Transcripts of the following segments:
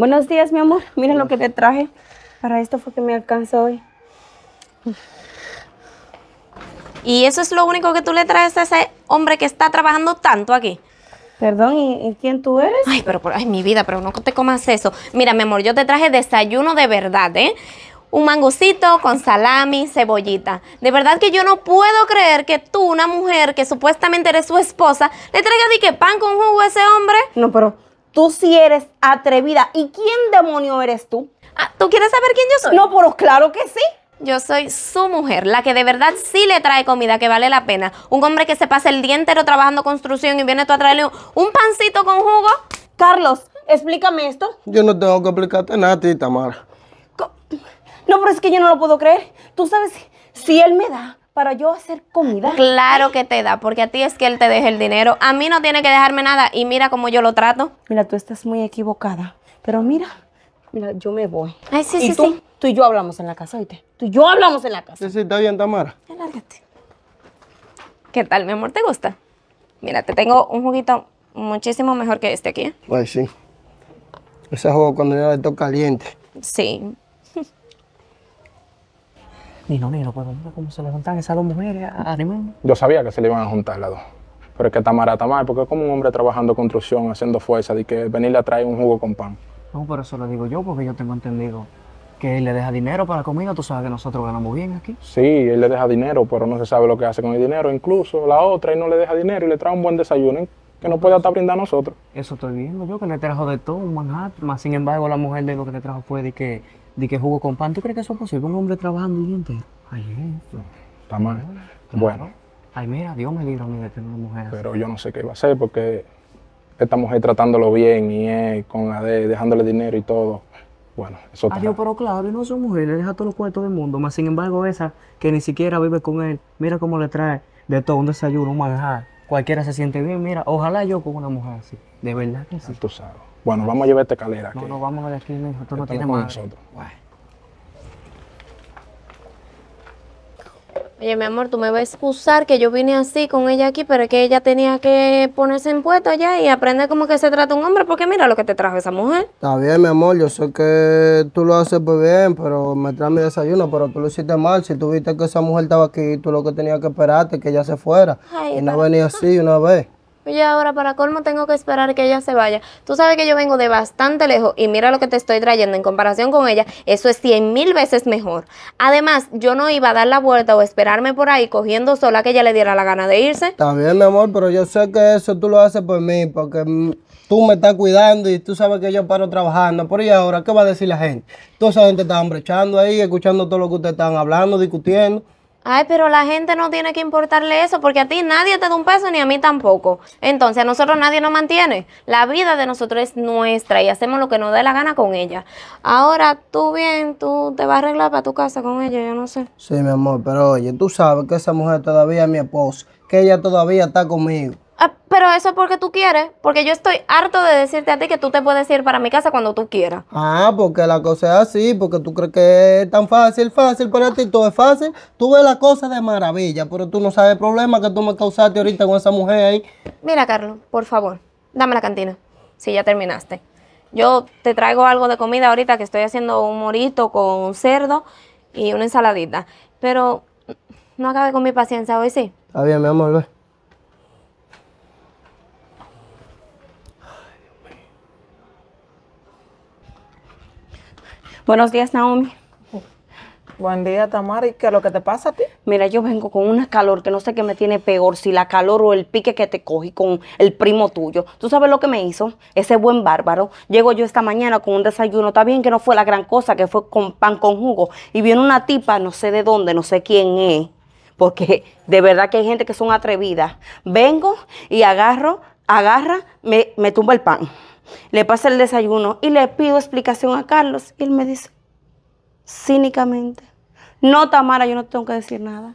Buenos días, mi amor. Mira lo que te traje. Para esto fue que me alcanzó hoy. ¿Y eso es lo único que tú le traes a ese hombre que está trabajando tanto aquí? Perdón, ¿y, quién tú eres? Ay, pero, ay, mi vida, pero no te comas eso. Mira, mi amor, yo te traje desayuno de verdad, ¿eh? un mangocito con salami, cebollita. De verdad que yo no puedo creer que tú, una mujer que supuestamente eres su esposa, le traigas de pan con jugo a ese hombre. No, pero tú sí eres atrevida. ¿Y quién demonio eres tú? Ah, ¿Tú quieres saber quién yo soy? No, pero claro que sí. Yo soy su mujer, la que de verdad sí le trae comida que vale la pena. Un hombre que se pasa el día entero trabajando construcción y viene tú a traerle un pancito con jugo. Carlos, explícame esto. Yo no tengo que explicarte nada a ti, Tamara. No, pero es que yo no lo puedo creer. Tú sabes, si él me da para yo hacer comida. Claro que te da, porque a ti es que él te deje el dinero. A mí no tiene que dejarme nada y mira cómo yo lo trato. Mira, tú estás muy equivocada. Pero mira, mira, yo me voy. Ay, sí, sí, sí. Tú y yo hablamos en la casa, oíste. Tú y yo hablamos en la casa. Sí, sí, está bien, Tamara. Ya, ¿Qué tal, mi amor? ¿Te gusta? Mira, te tengo un juguito muchísimo mejor que este aquí. Ay, ¿eh? pues sí. Ese juego cuando yo le todo caliente. Sí, ni no, ni no puedo mira cómo se le juntan esas dos mujeres a Yo sabía que se le iban a juntar las dos. Pero es que Tamara, mal, porque es como un hombre trabajando construcción, haciendo fuerza, de que venirle a traer un jugo con pan. No, pero eso lo digo yo porque yo tengo entendido que él le deja dinero para comida. Tú sabes que nosotros ganamos bien aquí. Sí, él le deja dinero, pero no se sabe lo que hace con el dinero. Incluso la otra, él no le deja dinero y le trae un buen desayuno que no puede hasta brindar a nosotros. Eso estoy viendo yo, que le trajo de todo un Manhattan. Más sin embargo, la mujer de lo que le trajo fue de que de que jugó con pan. ¿Tú crees que eso es posible? Un hombre trabajando el día entero. Ay, eso. Está mal. Bueno. Ay, mira, Dios me libra a mí de tener una mujer así. Pero yo no sé qué iba a hacer porque esta mujer tratándolo bien y con la de dejándole dinero y todo. Bueno, eso está. Adiós, pero claro, no son mujeres, le deja todos los cuartos del mundo. Más sin embargo, esa que ni siquiera vive con él, mira cómo le trae de todo, un desayuno, un manjar. Cualquiera se siente bien, mira, ojalá yo con una mujer así. De verdad que sí. Tú sabes. Bueno, vamos a llevar calera. escalera. No, aquí. no, vamos de aquí, nosotros. no tenemos nosotros. Oye, mi amor, tú me vas a excusar que yo vine así con ella aquí, pero es que ella tenía que ponerse en puesto allá y aprender cómo que se trata un hombre, porque mira lo que te trajo esa mujer. Está bien, mi amor, yo sé que tú lo haces muy pues bien, pero me traes mi desayuno, pero tú lo hiciste mal. Si tú viste que esa mujer estaba aquí, tú lo que tenías que esperarte, que ella se fuera. y no venía así una vez. Oye, ahora para colmo tengo que esperar que ella se vaya. Tú sabes que yo vengo de bastante lejos y mira lo que te estoy trayendo en comparación con ella. Eso es cien mil veces mejor. Además, yo no iba a dar la vuelta o esperarme por ahí cogiendo sola que ella le diera la gana de irse. Está bien, mi amor, pero yo sé que eso tú lo haces por mí, porque tú me estás cuidando y tú sabes que yo paro trabajando. Pero ¿y ahora qué va a decir la gente? Toda esa gente está brechando ahí, escuchando todo lo que ustedes están hablando, discutiendo. Ay, pero la gente no tiene que importarle eso porque a ti nadie te da un peso ni a mí tampoco. Entonces a nosotros nadie nos mantiene. La vida de nosotros es nuestra y hacemos lo que nos dé la gana con ella. Ahora tú bien, tú te vas a arreglar para tu casa con ella, yo no sé. Sí, mi amor, pero oye, tú sabes que esa mujer todavía es mi esposa, que ella todavía está conmigo. Ah, pero eso es porque tú quieres, porque yo estoy harto de decirte a ti que tú te puedes ir para mi casa cuando tú quieras. Ah, porque la cosa es así, porque tú crees que es tan fácil, fácil para ti, todo es fácil. Tú ves la cosa de maravilla, pero tú no sabes el problema que tú me causaste ahorita con esa mujer ahí. Mira, Carlos, por favor, dame la cantina, si ya terminaste. Yo te traigo algo de comida ahorita que estoy haciendo un morito con cerdo y una ensaladita, pero no acabe con mi paciencia hoy, sí. Está bien, mi amor, ve. Buenos días, Naomi. Buen día, Tamara. ¿Y qué es lo que te pasa a ti? Mira, yo vengo con un calor que no sé qué me tiene peor, si la calor o el pique que te cogí con el primo tuyo. ¿Tú sabes lo que me hizo? Ese buen bárbaro. Llego yo esta mañana con un desayuno, está bien que no fue la gran cosa, que fue con pan con jugo. Y viene una tipa, no sé de dónde, no sé quién es, porque de verdad que hay gente que son atrevidas. Vengo y agarro, agarra, me, me tumba el pan le pasa el desayuno y le pido explicación a Carlos y él me dice cínicamente, no Tamara, yo no tengo que decir nada.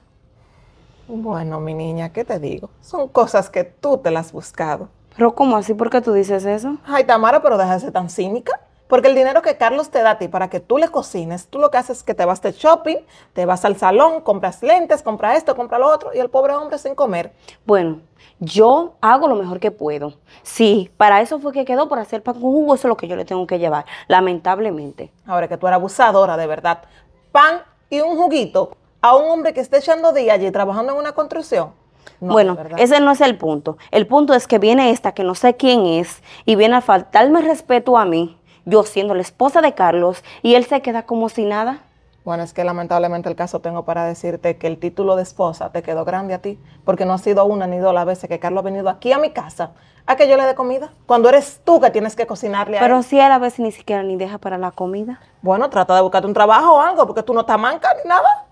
Bueno, mi niña, ¿qué te digo? Son cosas que tú te las has buscado. Pero ¿cómo así? ¿Por qué tú dices eso? Ay, Tamara, pero déjase tan cínica. Porque el dinero que Carlos te da a ti para que tú le cocines, tú lo que haces es que te vas de shopping, te vas al salón, compras lentes, compras esto, compras lo otro, y el pobre hombre sin comer. Bueno, yo hago lo mejor que puedo. Sí, para eso fue que quedó, por hacer pan con jugo, eso es lo que yo le tengo que llevar, lamentablemente. Ahora que tú eres abusadora, de verdad. Pan y un juguito a un hombre que esté echando día allí trabajando en una construcción. bueno, ese no es el punto. El punto es que viene esta que no sé quién es y viene a faltarme respeto a mí yo siendo la esposa de Carlos y él se queda como si nada. Bueno, es que lamentablemente el caso tengo para decirte que el título de esposa te quedó grande a ti, porque no ha sido una ni dos las veces que Carlos ha venido aquí a mi casa a que yo le dé comida, cuando eres tú que tienes que cocinarle a Pero si él a veces ni siquiera ni deja para la comida. Bueno, trata de buscarte un trabajo o algo, porque tú no estás manca ni nada.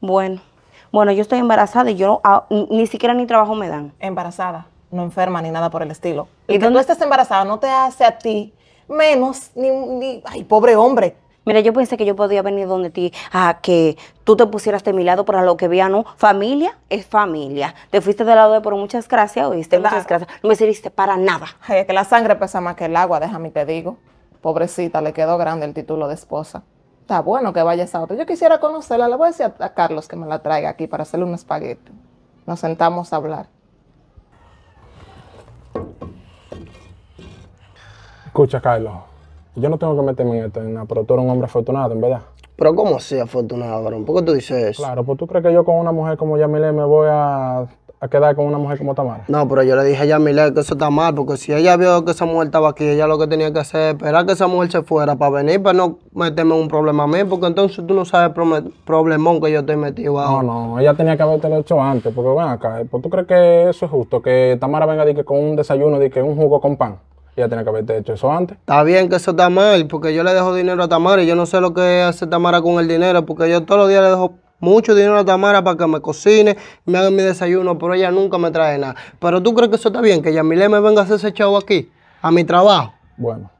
Bueno, bueno, yo estoy embarazada y yo ah, ni siquiera ni trabajo me dan. Embarazada, no enferma ni nada por el estilo. ¿Y que estés embarazada no te hace a ti menos, ni, ni, ay, pobre hombre. Mira, yo pensé que yo podía venir donde ti, a que tú te pusieras de mi lado para lo que vean, ¿no? Familia es familia. Te fuiste del lado de por muchas gracias, oíste, muchas gracias. No me sirviste para nada. que la sangre pesa más que el agua, déjame te digo. Pobrecita, le quedó grande el título de esposa. Está bueno que vayas a otro. Yo quisiera conocerla, le voy a decir a, Carlos que me la traiga aquí para hacerle un espagueti. Nos sentamos a hablar. Escucha, Carlos, yo no tengo que meterme en esto, en pero tú eres un hombre afortunado, en verdad. Pero ¿cómo así afortunado, varón? ¿Por qué tú dices eso? Claro, pues tú crees que yo con una mujer como Yamile me voy a, quedar con una mujer como Tamara. No, pero yo le dije a Yamile que eso está mal, porque si ella vio que esa mujer estaba aquí, ella lo que tenía que hacer era esperar que esa mujer se fuera para venir, para no meterme en un problema a mí, porque entonces tú no sabes el problemón que yo estoy metido ahí. No, no, ella tenía que haberte hecho antes, porque bueno, acá, ¿por eh, pues tú crees que eso es justo, que Tamara venga con un desayuno, de que un jugo con pan ella tenía que haberte hecho eso antes. Está bien que eso está mal, porque yo le dejo dinero a Tamara y yo no sé lo que hace Tamara con el dinero, porque yo todos los días le dejo mucho dinero a Tamara para que me cocine, me haga mi desayuno, pero ella nunca me trae nada. Pero tú crees que eso está bien, que Yamile me venga a hacer ese chavo aquí, a mi trabajo. Bueno,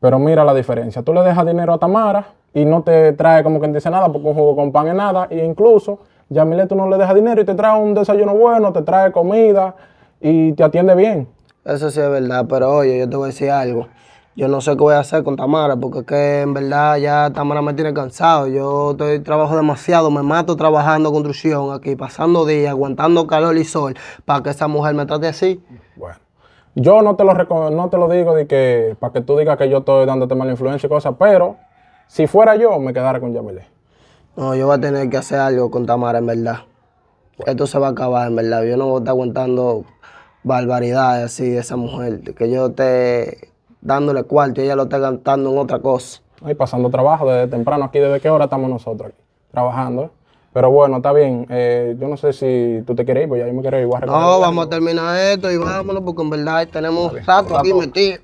pero mira la diferencia. Tú le dejas dinero a Tamara y no te trae como quien dice nada, porque un jugo con pan es nada, e incluso Yamile tú no le dejas dinero y te trae un desayuno bueno, te trae comida y te atiende bien. Eso sí es verdad, pero oye, yo te voy a decir algo. Yo no sé qué voy a hacer con Tamara, porque es que en verdad ya Tamara me tiene cansado. Yo estoy, trabajo demasiado, me mato trabajando construcción aquí, pasando días, aguantando calor y sol, para que esa mujer me trate así. Bueno. Yo no te lo, no te lo digo de que, para que tú digas que yo estoy dándote mala influencia y cosas, pero si fuera yo, me quedara con Yamelé. No, yo voy a tener que hacer algo con Tamara, en verdad. Esto se va a acabar, en verdad. Yo no voy a estar aguantando barbaridades así de esa mujer, que yo esté dándole cuarto y ella lo esté cantando en otra cosa. Ay, pasando trabajo desde temprano aquí, ¿desde qué hora estamos nosotros aquí? Trabajando, ¿eh? Pero bueno, está bien. Eh, yo no sé si tú te quieres ir, pues yo me quiero ir. no, vamos a terminar esto y vámonos, porque en verdad tenemos rato, aquí metido.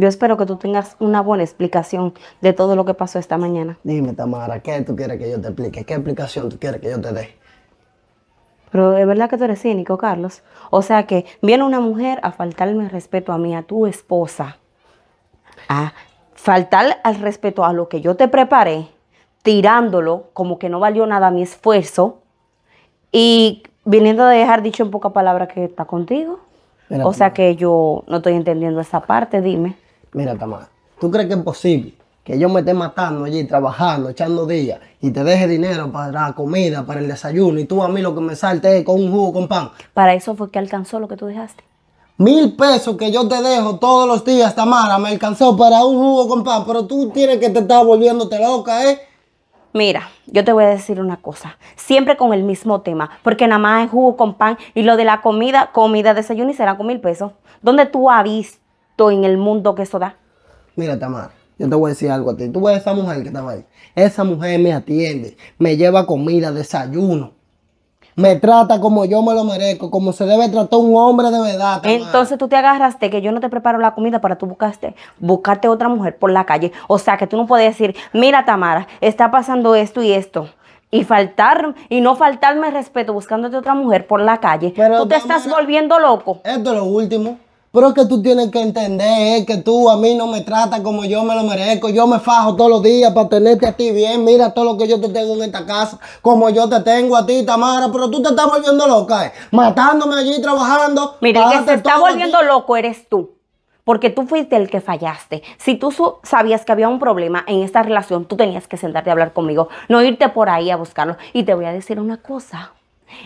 Yo espero que tú tengas una buena explicación de todo lo que pasó esta mañana. Dime, Tamara, ¿qué tú quieres que yo te explique? ¿Qué explicación tú quieres que yo te dé? Pero es verdad que tú eres cínico, Carlos. O sea que viene una mujer a faltarme el respeto a mí, a tu esposa. A faltar al respeto a lo que yo te preparé, tirándolo como que no valió nada mi esfuerzo y viniendo a dejar dicho en pocas palabras que está contigo. o sea que yo no estoy entendiendo esa parte, dime. Mira, Tamara, ¿tú crees que es posible que yo me esté matando allí, trabajando, echando días, y te deje dinero para la comida, para el desayuno, y tú a mí lo que me salte es con un jugo, con pan? Para eso fue que alcanzó lo que tú dejaste. Mil pesos que yo te dejo todos los días, Tamara, me alcanzó para un jugo con pan, pero tú tienes que te estar volviéndote loca, ¿eh? Mira, yo te voy a decir una cosa, siempre con el mismo tema, porque nada más es jugo con pan y lo de la comida, comida, desayuno y será con mil pesos. ¿Dónde tú has visto? en el mundo que eso da. Mira, Tamara, yo te voy a decir algo a ti. Tú ves a esa mujer que estaba ahí. Esa mujer me atiende, me lleva comida, desayuno. Me trata como yo me lo merezco, como se debe tratar un hombre de verdad. Entonces tú te agarraste que yo no te preparo la comida para tú buscaste, buscarte otra mujer por la calle. O sea que tú no puedes decir, mira Tamara, está pasando esto y esto y faltar y no faltarme respeto buscándote otra mujer por la calle. tú te estás volviendo loco. Esto es lo último. Pero es que tú tienes que entender que tú a mí no me tratas como yo me lo merezco. Yo me fajo todos los días para tenerte a ti bien. Mira todo lo que yo te tengo en esta casa, como yo te tengo a ti, Tamara. Pero tú te estás volviendo loca, eh. matándome allí trabajando. Mira, el que está volviendo loco eres tú. Porque tú fuiste el que fallaste. Si tú sabías que había un problema en esta relación, tú tenías que sentarte a hablar conmigo, no irte por ahí a buscarlo. Y te voy a decir una cosa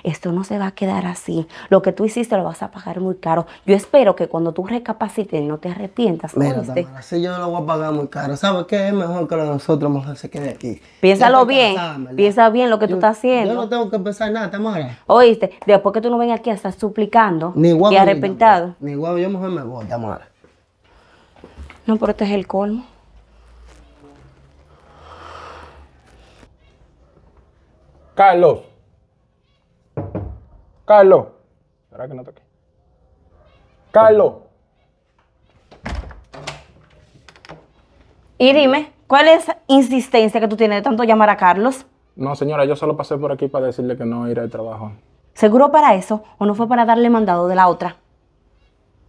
esto no se va a quedar así. Lo que tú hiciste lo vas a pagar muy caro. Yo espero que cuando tú recapacites no te arrepientas. Mira, Tamara, si yo lo voy a pagar muy caro, ¿sabes qué? Es mejor que nosotros se quede aquí. Piénsalo bien, piénsalo piensa bien lo que tú estás haciendo. Yo no tengo que pensar nada, Tamara. Oíste, después que tú no vengas aquí a estar suplicando y arrepentado. Ni guapo, yo mujer me voy, Tamara. No, pero este es el colmo. Carlos. Carlos. espera que no toque, Carlos. Y dime, ¿cuál es esa insistencia que tú tienes de tanto llamar a Carlos? No, señora, yo solo pasé por aquí para decirle que no iré al trabajo. ¿Seguro para eso o no fue para darle mandado de la otra?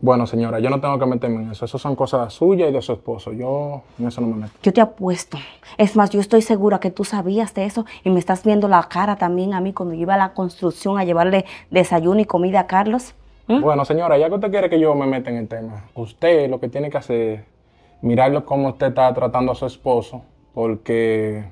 Bueno, señora, yo no tengo que meterme en eso. Eso son cosas suyas y de su esposo. Yo en eso no me meto. Yo te apuesto. Es más, yo estoy segura que tú sabías de eso y me estás viendo la cara también a mí cuando yo iba a la construcción a llevarle desayuno y comida a Carlos. ¿Mm? Bueno, señora, ya que usted quiere que yo me meta en el tema, usted lo que tiene que hacer es mirarlo cómo usted está tratando a su esposo, porque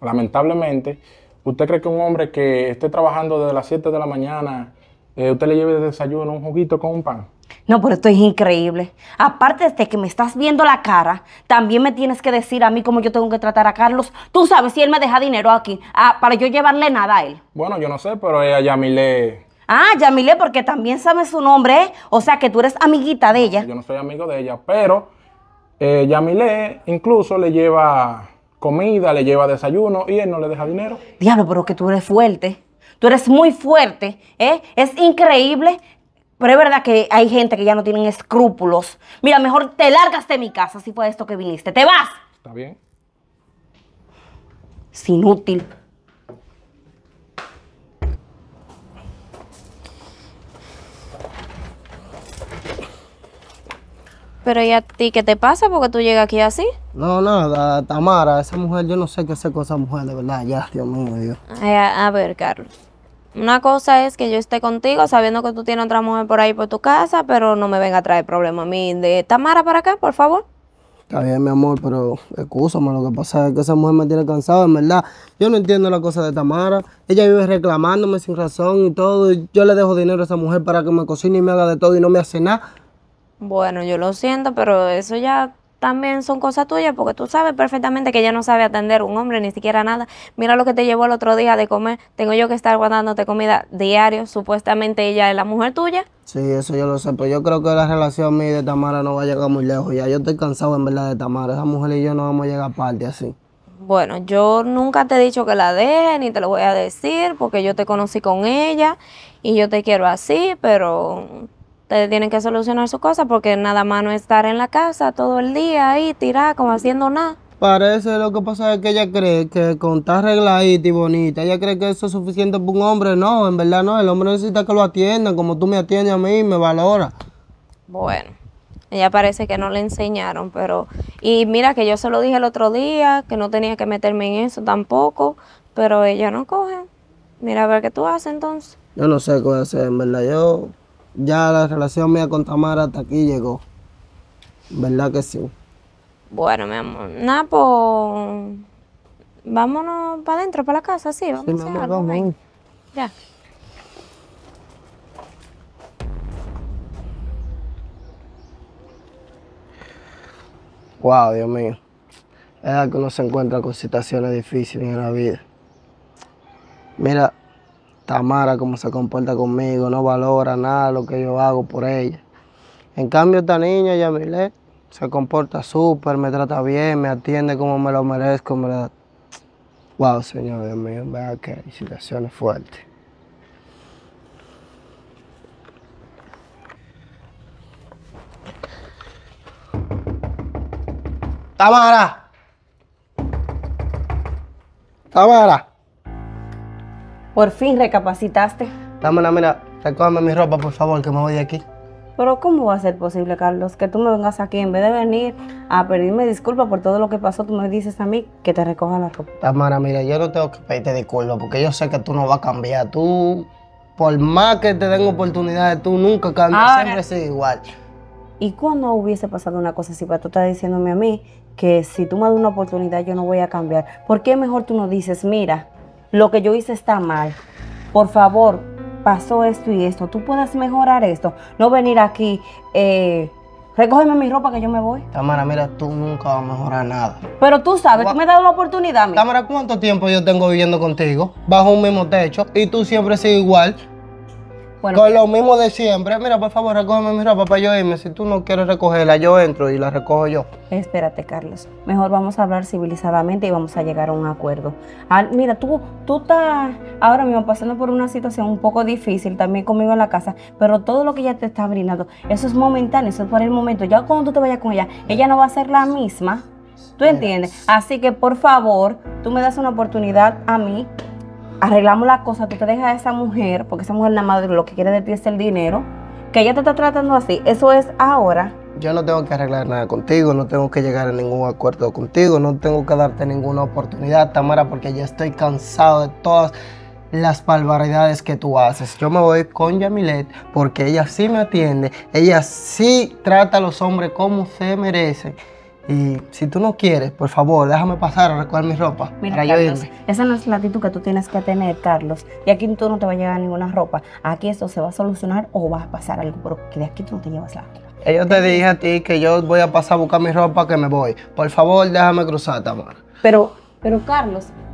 lamentablemente, usted cree que un hombre que esté trabajando desde las 7 de la mañana, eh, usted le lleve de desayuno un juguito con un pan. No, pero esto es increíble. Aparte de que me estás viendo la cara, también me tienes que decir a mí cómo yo tengo que tratar a Carlos. Tú sabes si él me deja dinero aquí para yo llevarle nada a él. Bueno, yo no sé, pero ella Yamile. Ah, Yamile, porque también sabe su nombre, ¿eh? O sea que tú eres amiguita de ella. Yo no soy amigo de ella, pero eh, Yamile incluso le lleva comida, le lleva desayuno y él no le deja dinero. Diablo, pero que tú eres fuerte. Tú eres muy fuerte, ¿eh? Es increíble pero es verdad que hay gente que ya no tienen escrúpulos. Mira, mejor te largas de mi casa si fue esto que viniste. ¡Te vas! Está bien. Es inútil. Pero ¿y a ti qué te pasa? Porque tú llegas aquí así. No, nada, Tamara, esa mujer, yo no sé qué hacer con esa mujer, de verdad, ya, Dios mío, Dios. a ver, Carlos. Una cosa es que yo esté contigo sabiendo que tú tienes otra mujer por ahí por tu casa, pero no me venga a traer problemas a mí. De Tamara para acá, por favor. Está bien, mi amor, pero escúchame. lo que pasa es que esa mujer me tiene cansado, en verdad. Yo no entiendo la cosa de Tamara. Ella vive reclamándome sin razón y todo. yo le dejo dinero a esa mujer para que me cocine y me haga de todo y no me hace nada. Bueno, yo lo siento, pero eso ya también son cosas tuyas porque tú sabes perfectamente que ella no sabe atender a un hombre, ni siquiera nada. Mira lo que te llevó el otro día de comer. Tengo yo que estar guardándote comida diario. Supuestamente ella es la mujer tuya. Sí, eso yo lo sé, pero yo creo que la relación mía de Tamara no va a llegar muy lejos. Ya yo estoy cansado en verdad de Tamara. Esa mujer y yo no vamos a llegar a parte así. Bueno, yo nunca te he dicho que la deje, ni te lo voy a decir, porque yo te conocí con ella y yo te quiero así, pero Ustedes tienen que solucionar sus cosas porque nada más no estar en la casa todo el día ahí tirada como haciendo nada. Parece lo que pasa es que ella cree que con estar arregladita y bonita, ella cree que eso es suficiente para un hombre. No, en verdad no, el hombre necesita que lo atiendan como tú me atiendes a mí y me valora. Bueno, ella parece que no le enseñaron, pero... Y mira que yo se lo dije el otro día, que no tenía que meterme en eso tampoco, pero ella no coge. Mira a ver qué tú haces entonces. Yo no sé qué hacer, en verdad yo ya la relación mía con Tamara hasta aquí llegó. ¿Verdad que sí? Bueno, mi amor. Nada, pues. Vámonos para adentro, para la casa, sí. Vamos a Ya. Wow, Dios mío. Es que uno se encuentra con situaciones difíciles en la vida. Mira, Tamara, cómo se comporta conmigo, no valora nada lo que yo hago por ella. En cambio, esta niña, Yamile, se comporta súper, me trata bien, me atiende como me lo merezco, verdad. Wow, señor Dios mío, vea que hay situaciones fuertes. Tamara. Tamara. Por fin recapacitaste. Tamara, mira, recógame mi ropa, por favor, que me voy de aquí. Pero ¿cómo va a ser posible, Carlos, que tú me vengas aquí en vez de venir a pedirme disculpas por todo lo que pasó? Tú me dices a mí que te recoja la ropa. Tamara, mira, yo no tengo que pedirte disculpas porque yo sé que tú no vas a cambiar. Tú, por más que te den oportunidades, tú nunca cambias, siempre es igual. ¿Y cuando hubiese pasado una cosa así? Pues tú estás diciéndome a mí que si tú me das una oportunidad yo no voy a cambiar. ¿Por qué mejor tú no dices, mira, lo que yo hice está mal. Por favor, pasó esto y esto. Tú puedes mejorar esto. No venir aquí, eh, recógeme mi ropa que yo me voy. Tamara, mira, tú nunca vas a mejorar nada. Pero tú sabes, tú me has dado la oportunidad. Mira. Tamara, ¿cuánto tiempo yo tengo viviendo contigo? Bajo un mismo techo y tú siempre sigues igual con lo mismo de siempre. Mira, por favor, recógeme mi ropa para yo irme. Si tú no quieres recogerla, yo entro y la recojo yo. Espérate, Carlos. Mejor vamos a hablar civilizadamente y vamos a llegar a un acuerdo. mira, tú, tú estás ahora mismo pasando por una situación un poco difícil también conmigo en la casa, pero todo lo que ella te está brindando, eso es momentáneo, eso es por el momento. Ya cuando tú te vayas con ella, ella no va a ser la misma. ¿Tú entiendes? Así que por favor, tú me das una oportunidad a mí arreglamos la cosa, tú te dejas a esa mujer, porque esa mujer nada más lo que quiere de ti es el dinero, que ella te está tratando así, eso es ahora. Yo no tengo que arreglar nada contigo, no tengo que llegar a ningún acuerdo contigo, no tengo que darte ninguna oportunidad, Tamara, porque ya estoy cansado de todas las barbaridades que tú haces. Yo me voy con Yamilet porque ella sí me atiende, ella sí trata a los hombres como se merecen. Y si tú no quieres, por favor, déjame pasar a recoger mi ropa. Mira, para esa no es la actitud que tú tienes que tener, Carlos. Y aquí tú no te va a llevar ninguna ropa. Aquí eso se va a solucionar o vas a pasar algo, pero de aquí tú no te llevas la eh, Yo te dije a ti que yo voy a pasar a buscar mi ropa que me voy. Por favor, déjame cruzar, Tamara. Pero, pero Carlos,